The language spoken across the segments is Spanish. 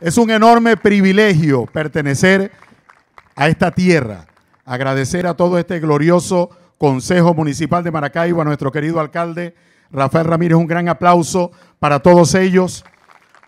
Es un enorme privilegio pertenecer a esta tierra. Agradecer a todo este glorioso Consejo Municipal de Maracaibo, a nuestro querido alcalde Rafael Ramírez, un gran aplauso para todos ellos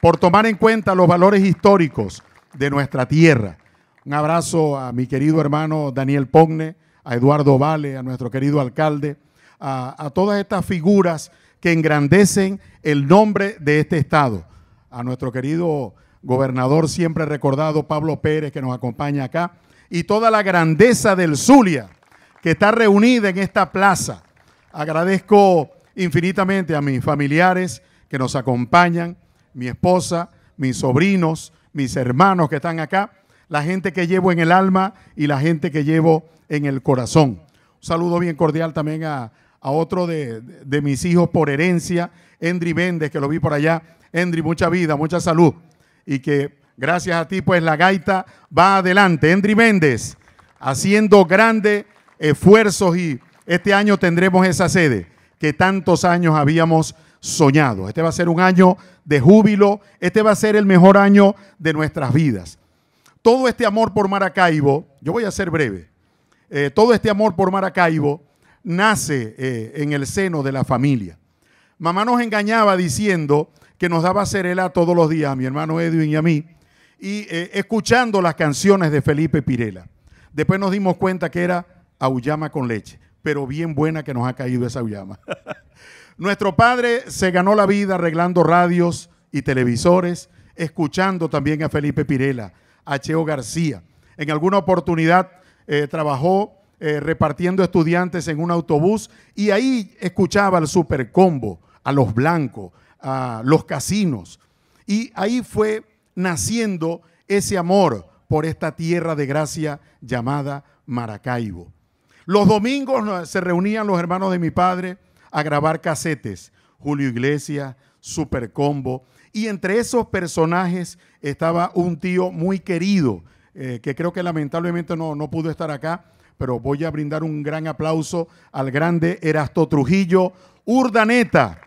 por tomar en cuenta los valores históricos de nuestra tierra. Un abrazo a mi querido hermano Daniel Pogne, a Eduardo Vale, a nuestro querido alcalde, a, a todas estas figuras que engrandecen el nombre de este Estado, a nuestro querido gobernador siempre recordado Pablo Pérez, que nos acompaña acá, y toda la grandeza del Zulia, que está reunida en esta plaza. Agradezco infinitamente a mis familiares que nos acompañan, mi esposa, mis sobrinos, mis hermanos que están acá, la gente que llevo en el alma y la gente que llevo en el corazón. Un saludo bien cordial también a, otro de, mis hijos por herencia, Endri Méndez, que lo vi por allá. Endri, mucha vida, mucha salud y que gracias a ti, pues la gaita va adelante. Henry Méndez, haciendo grandes esfuerzos y este año tendremos esa sede que tantos años habíamos soñado. Este va a ser un año de júbilo, este va a ser el mejor año de nuestras vidas. Todo este amor por Maracaibo, yo voy a ser breve, eh, todo este amor por Maracaibo nace eh, en el seno de la familia. Mamá nos engañaba diciendo que nos daba cerela todos los días, a mi hermano Edwin y a mí, y eh, escuchando las canciones de Felipe Pirela. Después nos dimos cuenta que era aullama con leche, pero bien buena que nos ha caído esa aullama. Nuestro padre se ganó la vida arreglando radios y televisores, escuchando también a Felipe Pirela, a Cheo García. En alguna oportunidad eh, trabajó eh, repartiendo estudiantes en un autobús y ahí escuchaba el Super Combo a los blancos, a los casinos. Y ahí fue naciendo ese amor por esta tierra de gracia llamada Maracaibo. Los domingos eh, se reunían los hermanos de mi padre a grabar casetes, Julio Iglesias, Supercombo, y entre esos personajes estaba un tío muy querido, eh, que creo que lamentablemente no, no pudo estar acá, pero voy a brindar un gran aplauso al grande Erasto Trujillo Urdaneta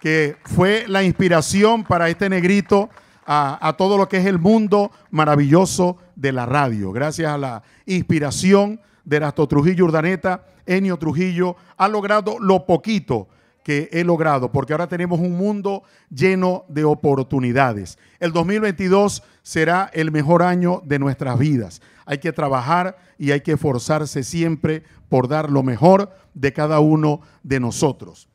que fue la inspiración para este negrito a, todo lo que es el mundo maravilloso de la radio. Gracias a la inspiración de Erasto Trujillo Urdaneta, Enio Trujillo ha logrado lo poquito que he logrado, porque ahora tenemos un mundo lleno de oportunidades. El 2022 será el mejor año de nuestras vidas. Hay que trabajar y hay que esforzarse siempre por dar lo mejor de cada uno de nosotros.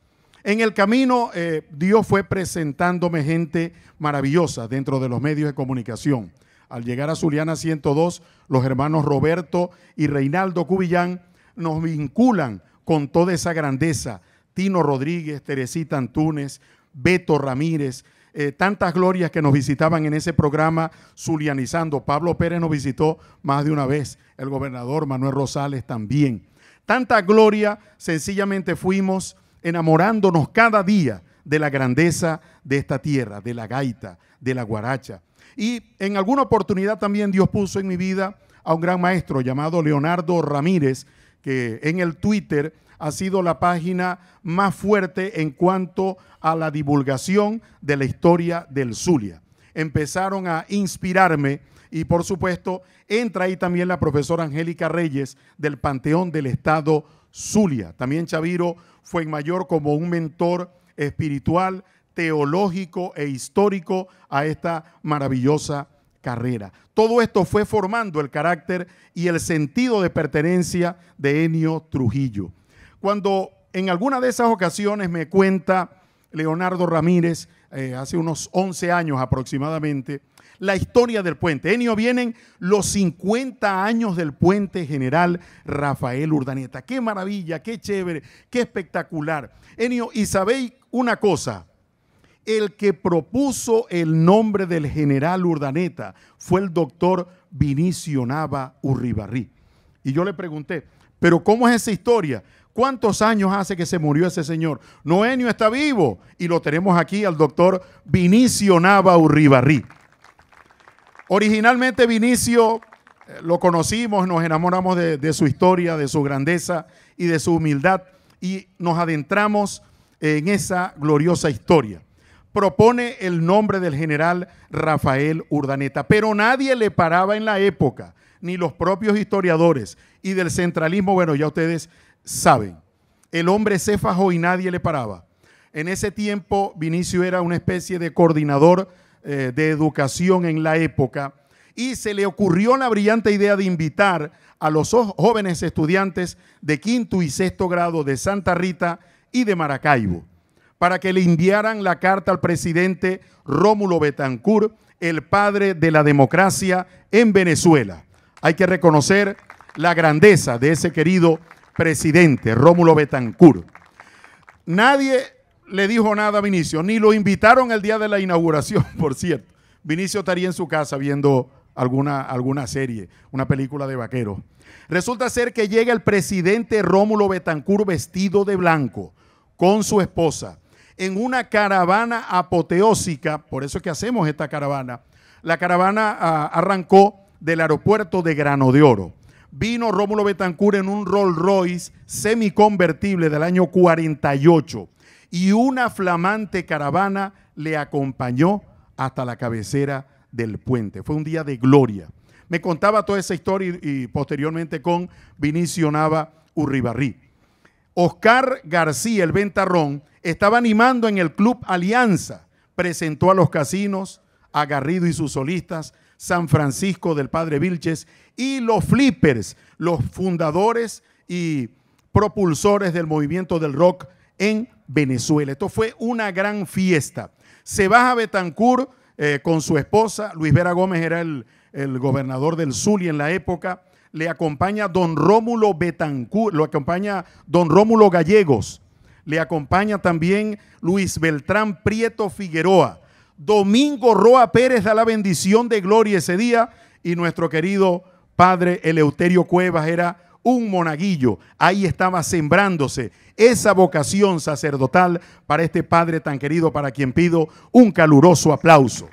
En el camino, eh, Dios fue presentándome gente maravillosa dentro de los medios de comunicación. Al llegar a Zuliana 102, los hermanos Roberto y Reinaldo Cubillán nos vinculan con toda esa grandeza. Tino Rodríguez, Teresita Antúnez, Beto Ramírez, eh, tantas glorias que nos visitaban en ese programa Zulianizando. Pablo Pérez nos visitó más de una vez, el gobernador Manuel Rosales también. Tanta gloria, sencillamente fuimos enamorándonos cada día de la grandeza de esta tierra, de la gaita, de la guaracha. Y en alguna oportunidad también Dios puso en mi vida a un gran maestro llamado Leonardo Ramírez, que en el Twitter ha sido la página más fuerte en cuanto a la divulgación de la historia del Zulia empezaron a inspirarme y por supuesto entra ahí también la profesora Angélica Reyes del Panteón del Estado Zulia. También Chaviro fue en mayor como un mentor espiritual, teológico e histórico a esta maravillosa carrera. Todo esto fue formando el carácter y el sentido de pertenencia de Enio Trujillo. Cuando en alguna de esas ocasiones me cuenta Leonardo Ramírez eh, hace unos 11 años aproximadamente, la historia del puente. Enio vienen los 50 años del puente general Rafael Urdaneta. Qué maravilla, qué chévere, qué espectacular. Enio, y sabéis una cosa, el que propuso el nombre del general Urdaneta fue el doctor Vinicio Nava Urribarri. Y yo le pregunté, ¿pero cómo es esa historia? ¿Cuántos años hace que se murió ese señor? Noenio está vivo y lo tenemos aquí al doctor Vinicio Nava Urribarri. Originalmente Vinicio eh, lo conocimos, nos enamoramos de, de, su historia, de su grandeza y de su humildad y nos adentramos en esa gloriosa historia. Propone el nombre del general Rafael Urdaneta, pero nadie le paraba en la época, ni los propios historiadores y del centralismo, bueno, ya ustedes saben. El hombre se fajó y nadie le paraba. En ese tiempo, Vinicio era una especie de coordinador eh, de educación en la época y se le ocurrió la brillante idea de invitar a los jóvenes estudiantes de quinto y sexto grado de Santa Rita y de Maracaibo para que le enviaran la carta al presidente Rómulo Betancourt, el padre de la democracia en Venezuela. Hay que reconocer la grandeza de ese querido presidente, Rómulo Betancourt. Nadie le dijo nada a Vinicio, ni lo invitaron el día de la inauguración, por cierto. Vinicio estaría en su casa viendo alguna, alguna serie, una película de vaqueros. Resulta ser que llega el presidente Rómulo Betancourt vestido de blanco con su esposa en una caravana apoteósica, por eso es que hacemos esta caravana. La caravana ah, arrancó del aeropuerto de Grano de Oro vino Rómulo Betancourt en un Rolls Royce semiconvertible del año 48 y una flamante caravana le acompañó hasta la cabecera del puente. Fue un día de gloria. Me contaba toda esa historia y, y posteriormente con Vinicio Nava Urribarri. Oscar García, el ventarrón, estaba animando en el Club Alianza, presentó a los casinos, Agarrido y sus solistas, San Francisco del Padre Vilches y los Flippers, los fundadores y propulsores del movimiento del rock en Venezuela. Esto fue una gran fiesta. Se baja Betancourt eh, con su esposa, Luis Vera Gómez era el, gobernador del Zulia en la época, le acompaña don Rómulo Betancourt, lo acompaña don Rómulo Gallegos, le acompaña también Luis Beltrán Prieto Figueroa, Domingo Roa Pérez da la bendición de gloria ese día y nuestro querido padre Eleuterio Cuevas era un monaguillo. Ahí estaba sembrándose esa vocación sacerdotal para este padre tan querido, para quien pido un caluroso aplauso.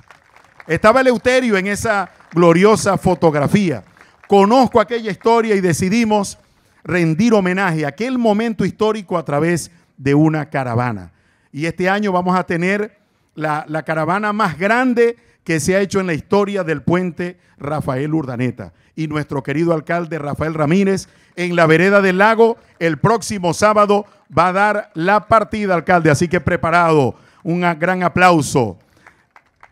Estaba Eleuterio en esa gloriosa fotografía. Conozco aquella historia y decidimos rendir homenaje a aquel momento histórico a través de una caravana. Y este año vamos a tener la, caravana más grande que se ha hecho en la historia del puente Rafael Urdaneta. Y nuestro querido alcalde Rafael Ramírez, en la vereda del lago, el próximo sábado va a dar la partida, alcalde. Así que preparado, un gran aplauso.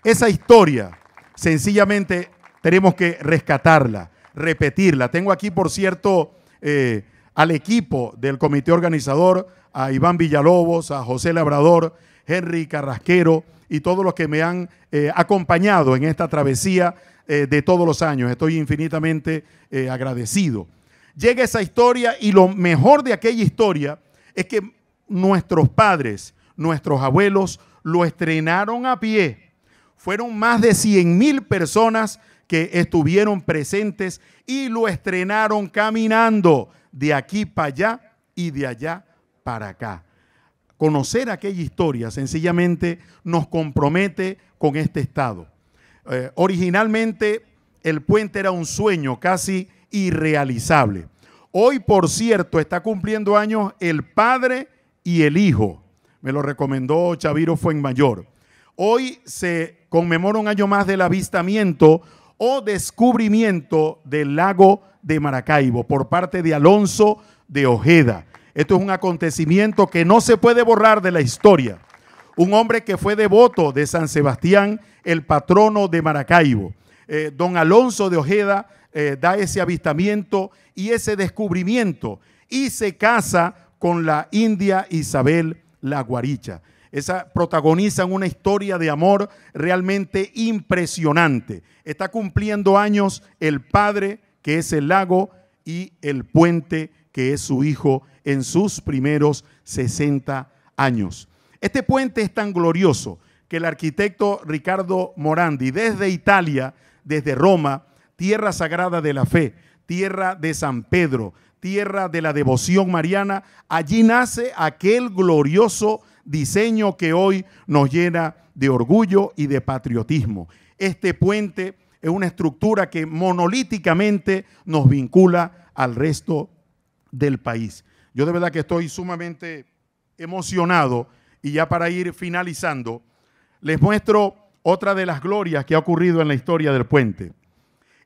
Esa historia, sencillamente, tenemos que rescatarla, repetirla. Tengo aquí, por cierto, eh, al equipo del comité organizador, a Iván Villalobos, a José Labrador, Henry Carrasquero y todos los que me han eh, acompañado en esta travesía eh, de todos los años. Estoy infinitamente eh, agradecido. Llega esa historia y lo mejor de aquella historia es que nuestros padres, nuestros abuelos, lo estrenaron a pie. Fueron más de 100 mil personas que estuvieron presentes y lo estrenaron caminando de aquí para allá y de allá para acá conocer aquella historia sencillamente nos compromete con este estado. Eh, originalmente el puente era un sueño casi irrealizable. Hoy, por cierto, está cumpliendo años el padre y el hijo. Me lo recomendó Chaviro Fuenmayor. Hoy se conmemora un año más del avistamiento o descubrimiento del lago de Maracaibo por parte de Alonso de Ojeda. Esto es un acontecimiento que no se puede borrar de la historia. Un hombre que fue devoto de San Sebastián, el patrono de Maracaibo. Eh, don Alonso de Ojeda eh, da ese avistamiento y ese descubrimiento y se casa con la india Isabel la Guaricha. Esa, protagoniza una historia de amor realmente impresionante. Está cumpliendo años el padre, que es el lago, y el puente que es su hijo en sus primeros 60 años. Este puente es tan glorioso que el arquitecto Ricardo Morandi, desde Italia, desde Roma, tierra sagrada de la fe, tierra de San Pedro, tierra de la devoción mariana, allí nace aquel glorioso diseño que hoy nos llena de orgullo y de patriotismo. Este puente es una estructura que monolíticamente nos vincula al resto del país. Yo de verdad que estoy sumamente emocionado y ya para ir finalizando, les muestro otra de las glorias que ha ocurrido en la historia del puente.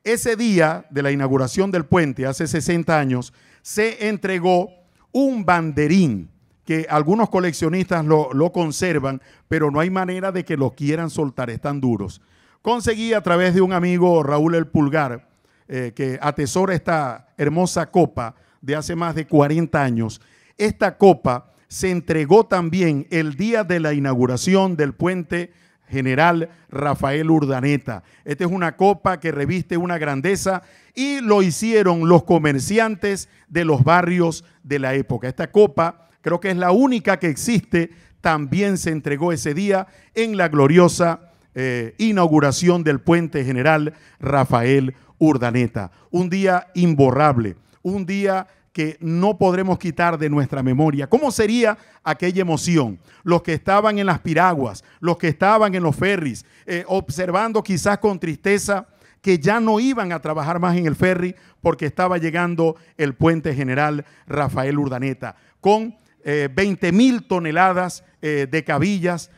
Ese día de la inauguración del puente, hace 60 años, se entregó un banderín que algunos coleccionistas lo, conservan, pero no hay manera de que lo quieran soltar, están duros. Conseguí a través de un amigo, Raúl El Pulgar, eh, que atesora esta hermosa copa, de hace más de 40 años. Esta copa se entregó también el día de la inauguración del puente general Rafael Urdaneta. Esta es una copa que reviste una grandeza y lo hicieron los comerciantes de los barrios de la época. Esta copa creo que es la única que existe, también se entregó ese día en la gloriosa eh, inauguración del puente general Rafael Urdaneta. Un día imborrable un día que no podremos quitar de nuestra memoria. ¿Cómo sería aquella emoción? Los que estaban en las piraguas, los que estaban en los ferries, eh, observando quizás con tristeza que ya no iban a trabajar más en el ferry porque estaba llegando el puente general Rafael Urdaneta con 20 eh, mil toneladas eh, de cabillas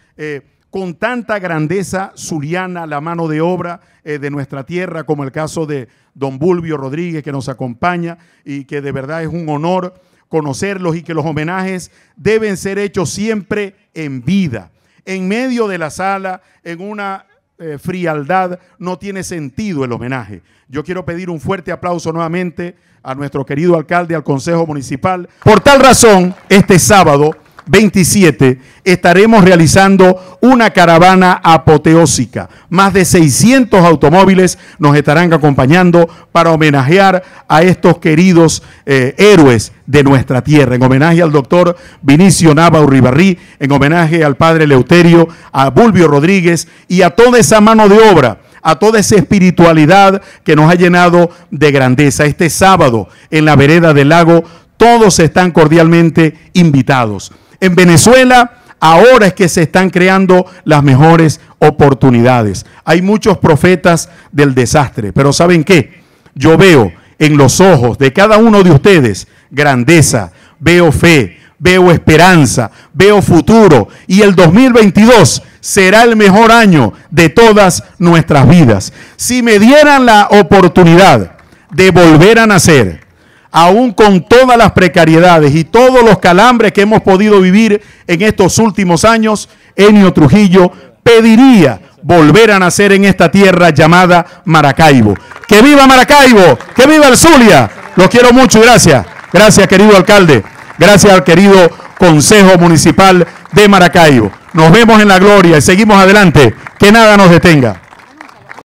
con tanta grandeza zuliana, la mano de obra eh, de nuestra tierra, como el caso de don Bulvio Rodríguez, que nos acompaña y que de verdad es un honor conocerlos y que los homenajes deben ser hechos siempre en vida. En medio de la sala, en una eh, frialdad, no tiene sentido el homenaje. Yo quiero pedir un fuerte aplauso nuevamente a nuestro querido alcalde, al Consejo Municipal. Por tal razón, este sábado 27 estaremos realizando una caravana apoteósica. Más de 600 automóviles nos estarán acompañando para homenajear a estos queridos eh, héroes de nuestra tierra. En homenaje al doctor Vinicio Nava Uribarri, en homenaje al padre Leuterio, a Bulbio Rodríguez y a toda esa mano de obra a toda esa espiritualidad que nos ha llenado de grandeza. Este sábado en la vereda del lago, todos están cordialmente invitados en Venezuela, ahora es que se están creando las mejores oportunidades. Hay muchos profetas del desastre, pero ¿saben qué? Yo veo en los ojos de cada uno de ustedes grandeza, veo fe, veo esperanza, veo futuro y el 2022 será el mejor año de todas nuestras vidas. Si me dieran la oportunidad de volver a nacer, aún con todas las precariedades y todos los calambres que hemos podido vivir en estos últimos años, Enio Trujillo pediría volver a nacer en esta tierra llamada Maracaibo. ¡Que viva Maracaibo! ¡Que viva el Zulia! Los quiero mucho, gracias. Gracias, querido alcalde. Gracias al querido Consejo Municipal de Maracaibo. Nos vemos en la gloria y seguimos adelante. Que nada nos detenga.